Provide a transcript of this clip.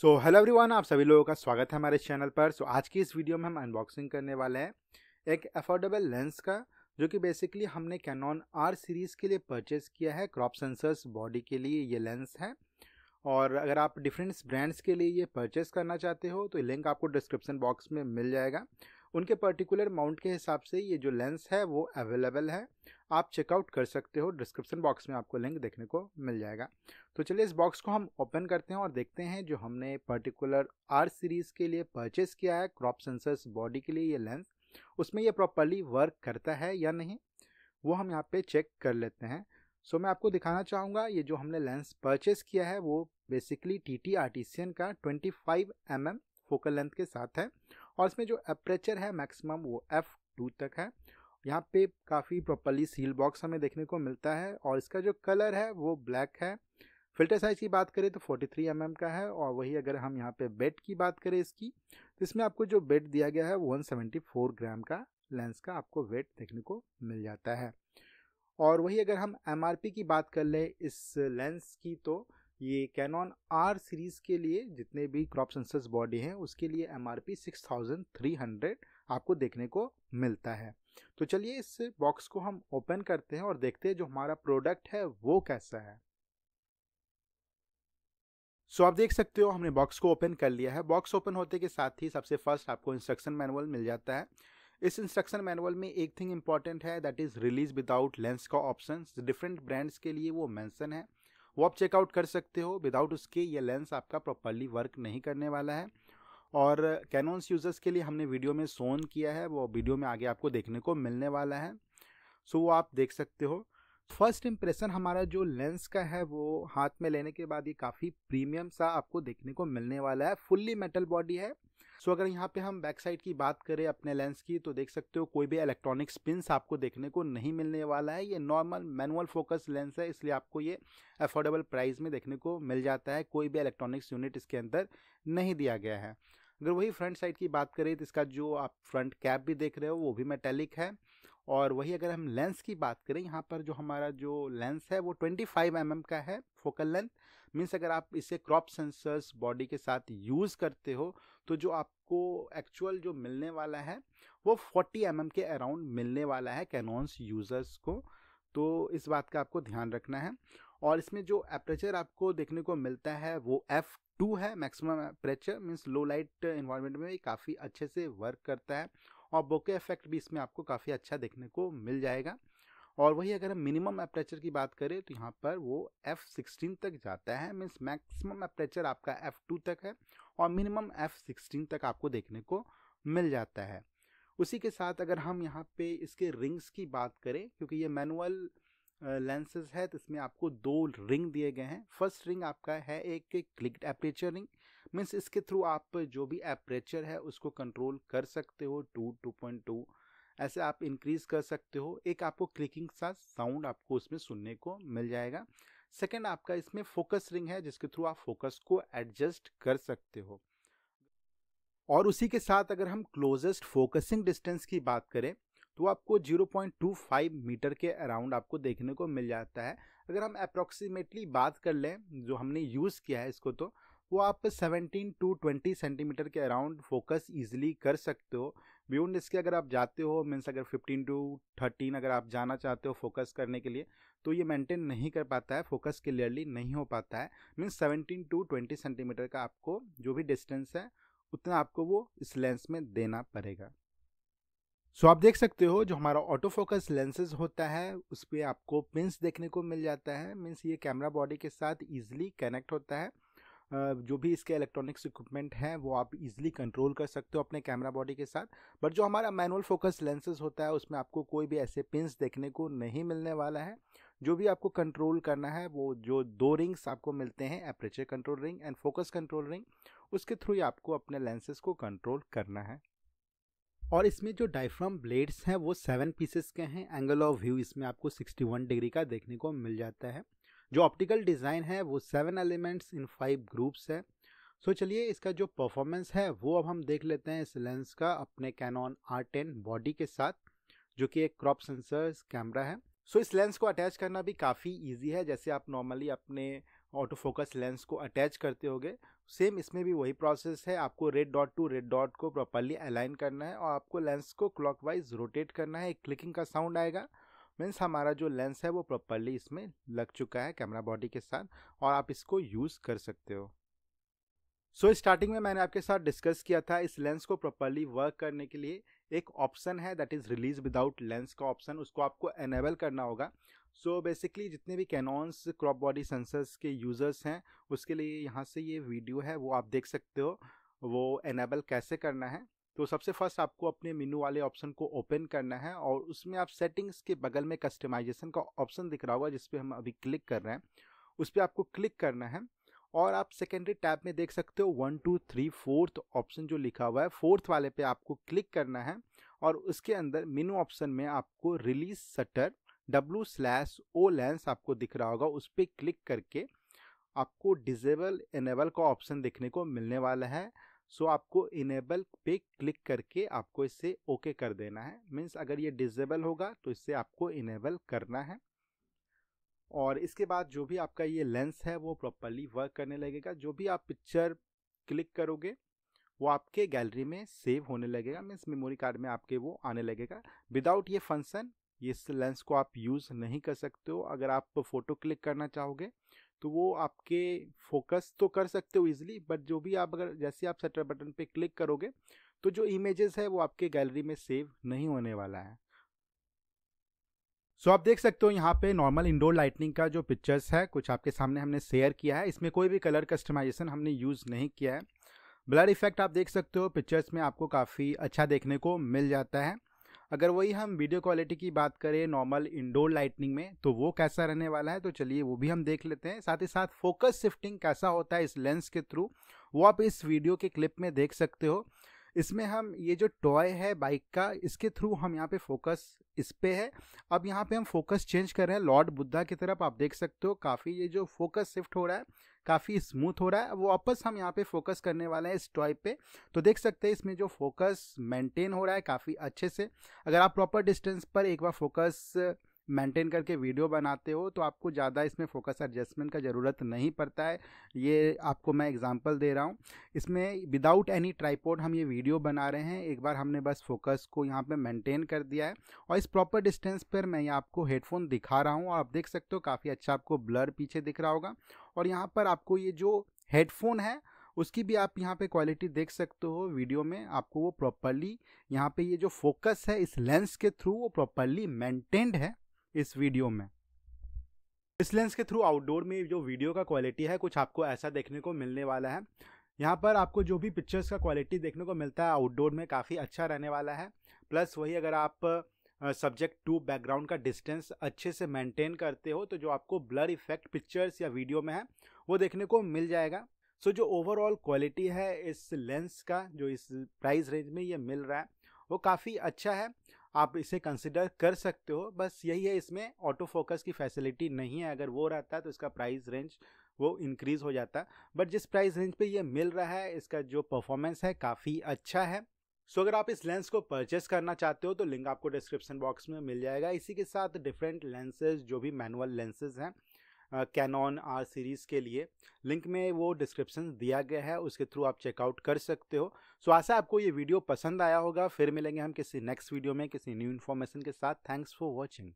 so hello everyone आप सभी लोगों का स्वागत है हमारे चैनल पर सो so, आज की इस वीडियो में हम अनबॉक्सिंग करने वाले हैं एक अफोर्डेबल लेंस का जो कि बेसिकली हमने कैनॉन आर सीरीज़ के लिए परचेस किया है क्रॉप सेंसर्स बॉडी के लिए ये लेंस है और अगर आप डिफरेंट ब्रांड्स के लिए ये परचेस करना चाहते हो तो लिंक आपको डिस्क्रिप्सन बॉक्स में मिल जाएगा उनके पर्टिकुलर माउंट के हिसाब से ये जो लेंस है वो अवेलेबल है आप चेकआउट कर सकते हो डिस्क्रिप्शन बॉक्स में आपको लिंक देखने को मिल जाएगा तो चलिए इस बॉक्स को हम ओपन करते हैं और देखते हैं जो हमने पर्टिकुलर आर सीरीज़ के लिए परचेस किया है क्रॉप सेंसर्स बॉडी के लिए ये लेंस उसमें ये प्रॉपरली वर्क करता है या नहीं वो हम यहाँ पे चेक कर लेते हैं सो so, मैं आपको दिखाना चाहूँगा ये जो हमने लेंस परचेस किया है वो बेसिकली टी टी का twenty five mm focal length के साथ है और इसमें जो अप्रेचर है मैक्सिमम वो एफ टू तक है यहाँ पे काफ़ी प्रॉपरली सील बॉक्स हमें देखने को मिलता है और इसका जो कलर है वो ब्लैक है फिल्टर साइज़ की बात करें तो 43 थ्री mm का है और वही अगर हम यहाँ पे बेड की बात करें इसकी तो इसमें आपको जो बेड दिया गया है 174 ग्राम का लेंस का आपको वेट देखने को मिल जाता है और वही अगर हम एम की बात कर लें इस लेंस की तो ये कैनॉन आर सीरीज़ के लिए जितने भी क्रॉप सेंसर्स बॉडी हैं उसके लिए एम आर आपको देखने को मिलता है तो चलिए इस बॉक्स को हम ओपन करते हैं और देखते हैं जो हमारा प्रोडक्ट है वो कैसा है सो so, आप देख सकते हो हमने बॉक्स को ओपन कर लिया है बॉक्स ओपन होते के साथ ही सबसे फर्स्ट आपको इंस्ट्रक्शन मैनुअल मिल जाता है इस इंस्ट्रक्शन मैनुअल में एक थिंग इंपॉर्टेंट है that is release without lens का ऑप्शन डिफरेंट ब्रांड्स के लिए वो मैंसन है वो आप चेकआउट कर सकते हो विदाउट उसके ये लेंस आपका प्रॉपरली वर्क नहीं करने वाला है और कैनोन्स यूज़र्स के लिए हमने वीडियो में सोन किया है वो वीडियो में आगे आपको देखने को मिलने वाला है सो वो आप देख सकते हो फर्स्ट इम्प्रेशन हमारा जो लेंस का है वो हाथ में लेने के बाद ये काफ़ी प्रीमियम सा आपको देखने को मिलने वाला है फुल्ली मेटल बॉडी है सो अगर यहाँ पे हम बैक साइड की बात करें अपने लेंस की तो देख सकते हो कोई भी इलेक्ट्रॉनिक स्पिन आपको देखने को नहीं मिलने वाला है ये नॉर्मल मैनुअल फोकस लेंस है इसलिए आपको ये अफोर्डेबल प्राइस में देखने को मिल जाता है कोई भी इलेक्ट्रॉनिक्स यूनिट इसके अंदर नहीं दिया गया है अगर वही फ्रंट साइड की बात करें तो इसका जो आप फ्रंट कैप भी देख रहे हो वो भी मेटेलिक है और वही अगर हम लेंस की बात करें यहाँ पर जो हमारा जो लेंस है वो 25 फाइव mm का है फोकल लेंथ मीन्स अगर आप इसे क्रॉप सेंसर्स बॉडी के साथ यूज़ करते हो तो जो आपको एक्चुअल जो मिलने वाला है वो 40 एम mm के अराउंड मिलने वाला है कैनॉन्स यूज़र्स को तो इस बात का आपको ध्यान रखना है और इसमें जो एपरेचर आपको देखने को मिलता है वो एफ़ टू है maximum aperture means low light environment में भी काफ़ी अच्छे से वर्क करता है और बोके इफेक्ट भी इसमें आपको काफ़ी अच्छा देखने को मिल जाएगा और वही अगर हम मिनिमम एपरेचर की बात करें तो यहाँ पर वो एफ़ सिक्सटीन तक जाता है मीन्स मैक्सिमम एपरेचर आपका एफ़ टू तक है और मिनिमम एफ़ सिक्सटीन तक आपको देखने को मिल जाता है उसी के साथ अगर हम यहाँ पे इसके रिंग्स की बात करें क्योंकि ये मैनुअल लेंसेज है तो इसमें आपको दो रिंग दिए गए हैं फर्स्ट रिंग आपका है एक क्लिक्ड एपरेचर रिंग मीन्स इसके थ्रू आप जो भी एपरेचर है उसको कंट्रोल कर सकते हो टू टू पॉइंट टू ऐसे आप इंक्रीज कर सकते हो एक आपको क्लिकिंग सा साउंड आपको उसमें सुनने को मिल जाएगा सेकेंड आपका इसमें फोकस रिंग है जिसके थ्रू आप फोकस को एडजस्ट कर सकते हो और उसी के साथ अगर हम क्लोजेस्ट फोकसिंग डिस्टेंस की बात करें तो आपको 0.25 मीटर के अराउंड आपको देखने को मिल जाता है अगर हम अप्रॉक्सीमेटली बात कर लें जो हमने यूज़ किया है इसको तो वो आप 17 टू 20 सेंटीमीटर के अराउंड फोकस ईजिली कर सकते हो बियॉन्ड इसके अगर आप जाते हो मीन्स अगर 15 टू 13 अगर आप जाना चाहते हो फोकस करने के लिए तो ये मेंटेन नहीं कर पाता है फोकस क्लियरली नहीं हो पाता है मीन्स 17 टू 20 सेंटीमीटर का आपको जो भी डिस्टेंस है उतना आपको वो इस लेंस में देना पड़ेगा सो so, आप देख सकते हो जो हमारा ऑटो फोकस लेंसेज होता है उस पर आपको पिंस देखने को मिल जाता है मीन्स ये कैमरा बॉडी के साथ ईजिली कनेक्ट होता है जो भी इसके इलेक्ट्रॉनिक्स इक्विपमेंट हैं वो आप इजीली कंट्रोल कर सकते हो अपने कैमरा बॉडी के साथ बट जो हमारा मैनुअल फोकस लेंसेज होता है उसमें आपको कोई भी ऐसे पिंस देखने को नहीं मिलने वाला है जो भी आपको कंट्रोल करना है वो जो दो रिंग्स आपको मिलते हैं aperture control ring and focus control ring उसके थ्रू ही आपको अपने लेंसेज को कंट्रोल करना है और इसमें जो डायफ्राम ब्लेड्स हैं वो सेवन पीसेस के हैं एंगल ऑफ व्यू इसमें आपको 61 डिग्री का देखने को मिल जाता है जो ऑप्टिकल डिज़ाइन है वो seven elements in five groups है सो so, चलिए इसका जो परफॉर्मेंस है वो अब हम देख लेते हैं इस लेंस का अपने कैनॉन आर टेन बॉडी के साथ जो कि एक क्रॉप सेंसर कैमरा है सो so, इस लेंस को अटैच करना भी काफ़ी ईजी है जैसे आप नॉर्मली अपने ऑटो फोकस लेंस को अटैच करते होगे सेम इसमें भी वही प्रोसेस है आपको red dot to red dot को प्रॉपरली अलाइन करना है और आपको लेंस को क्लॉकवाइज रोटेट करना है एक क्लिकिंग का साउंड आएगा मीन्स हमारा जो लेंस है वो प्रॉपरली इसमें लग चुका है कैमरा बॉडी के साथ और आप इसको यूज़ कर सकते हो सो so, स्टार्टिंग में मैंने आपके साथ डिस्कस किया था इस लेंस को प्रॉपरली वर्क करने के लिए एक ऑप्शन है that is release without lens का ऑप्शन उसको आपको एनेबल करना होगा सो so बेसिकली जितने भी कैनॉन्स क्रॉप बॉडी सेंसर्स के यूज़र्स हैं उसके लिए यहाँ से ये वीडियो है वो आप देख सकते हो वो एनेबल कैसे करना है तो सबसे फर्स्ट आपको अपने मेनू वाले ऑप्शन को ओपन करना है और उसमें आप सेटिंग्स के बगल में कस्टमाइजेशन का ऑप्शन दिख रहा होगा जिसपे हम अभी क्लिक कर रहे हैं उस पर आपको क्लिक करना है और आप सेकेंडरी टैब में देख सकते हो one two three fourth option जो लिखा हुआ है फोर्थ वाले पे आपको क्लिक करना है और उसके अंदर मेनू ऑप्शन में आपको release shutter W slash O lens आपको दिख रहा होगा उस पर क्लिक करके आपको डिजेबल इनेबल का ऑप्शन देखने को मिलने वाला है सो so, आपको इनेबल पे क्लिक करके आपको इससे ओके okay कर देना है मीन्स अगर ये डिजेबल होगा तो इससे आपको इनेबल करना है और इसके बाद जो भी आपका ये लेंस है वो प्रॉपरली वर्क करने लगेगा जो भी आप पिक्चर क्लिक करोगे वो आपके गैलरी में सेव होने लगेगा मीन्स मेमोरी कार्ड में आपके वो आने लगेगा विदाउट ये फंक्शन इस लेंस को आप यूज़ नहीं कर सकते हो अगर आप फोटो क्लिक करना चाहोगे तो वो आपके फोकस तो कर सकते हो ईज़िली बट जो भी आप अगर जैसे आप सेटर बटन पे क्लिक करोगे तो जो इमेजेस है वो आपके गैलरी में सेव नहीं होने वाला है सो so, आप देख सकते हो यहाँ पे नॉर्मल इंडोर लाइटनिंग का जो पिक्चर्स है कुछ आपके सामने हमने शेयर किया है इसमें कोई भी कलर कस्टमाइजेशन हमने यूज़ नहीं किया है ब्लर इफेक्ट आप देख सकते हो पिक्चर्स में आपको काफ़ी अच्छा देखने को मिल जाता है अगर वही हम वीडियो क्वालिटी की बात करें नॉर्मल इंडोर लाइटनिंग में तो वो कैसा रहने वाला है तो चलिए वो भी हम देख लेते हैं साथ ही साथ फोकस शिफ्टिंग कैसा होता है इस लेंस के थ्रू वो आप इस वीडियो के क्लिप में देख सकते हो इसमें हम ये जो टॉय है बाइक का इसके थ्रू हम यहाँ पे फोकस इस पे है अब यहाँ पे हम फोकस चेंज कर रहे हैं लॉर्ड बुद्धा की तरफ आप देख सकते हो काफ़ी ये जो फोकस शिफ्ट हो रहा है काफ़ी स्मूथ हो रहा है वो वापस हम यहाँ पे फोकस करने वाले हैं इस टॉय पे तो देख सकते हैं इसमें जो फोकस मेंटेन हो रहा है काफ़ी अच्छे से अगर आप प्रॉपर डिस्टेंस पर एक बार फोकस मेंटेन करके वीडियो बनाते हो तो आपको ज़्यादा इसमें फोकस एडजस्टमेंट का ज़रूरत नहीं पड़ता है ये आपको मैं एग्जांपल दे रहा हूँ इसमें विदाउट एनी ट्राईपोड हम ये वीडियो बना रहे हैं एक बार हमने बस फोकस को यहाँ पे मेंटेन कर दिया है और इस प्रॉपर डिस्टेंस पर मैं आपको हेडफोन दिखा रहा हूँ और आप देख सकते हो काफ़ी अच्छा आपको ब्लर पीछे दिख रहा होगा और यहाँ पर आपको ये जो हेडफोन है उसकी भी आप यहाँ पे क्वालिटी देख सकते हो वीडियो में आपको वो प्रॉपरली यहाँ पे ये जो फोकस है इस लेंस के थ्रू वो प्रॉपरली मेंटेन्ड है इस वीडियो में इस लेंस के थ्रू आउटडोर में जो वीडियो का क्वालिटी है कुछ आपको ऐसा देखने को मिलने वाला है यहाँ पर आपको जो भी पिक्चर्स का क्वालिटी देखने को मिलता है आउटडोर में काफ़ी अच्छा रहने वाला है प्लस वही अगर आप सब्जेक्ट टू बैकग्राउंड का डिस्टेंस अच्छे से मेंटेन करते हो तो जो आपको ब्लर इफेक्ट पिक्चर्स या वीडियो में है वो देखने को मिल जाएगा सो so, जो ओवरऑल क्वालिटी है इस लेंस का जो इस प्राइस रेंज में ये मिल रहा है वो काफ़ी अच्छा है आप इसे कंसिडर कर सकते हो बस यही है इसमें ऑटो फोकस की फैसिलिटी नहीं है अगर वो रहता तो इसका प्राइस रेंज वो इंक्रीज़ हो जाता बट जिस प्राइस रेंज पे ये मिल रहा है इसका जो परफॉर्मेंस है काफ़ी अच्छा है सो so, अगर आप इस लेंस को परचेस करना चाहते हो तो लिंक आपको डिस्क्रिप्शन बॉक्स में मिल जाएगा इसी के साथ डिफरेंट लेंसेज जो भी मैनुअल लेंसेज हैं कैनॉन आर सीरीज़ के लिए लिंक में वो डिस्क्रिप्शन दिया गया है उसके थ्रू आप चेकआउट कर सकते हो सो आशा आपको ये वीडियो पसंद आया होगा फिर मिलेंगे हम किसी नेक्स्ट वीडियो में किसी न्यू इन्फॉर्मेशन के साथ थैंक्स फॉर वॉचिंग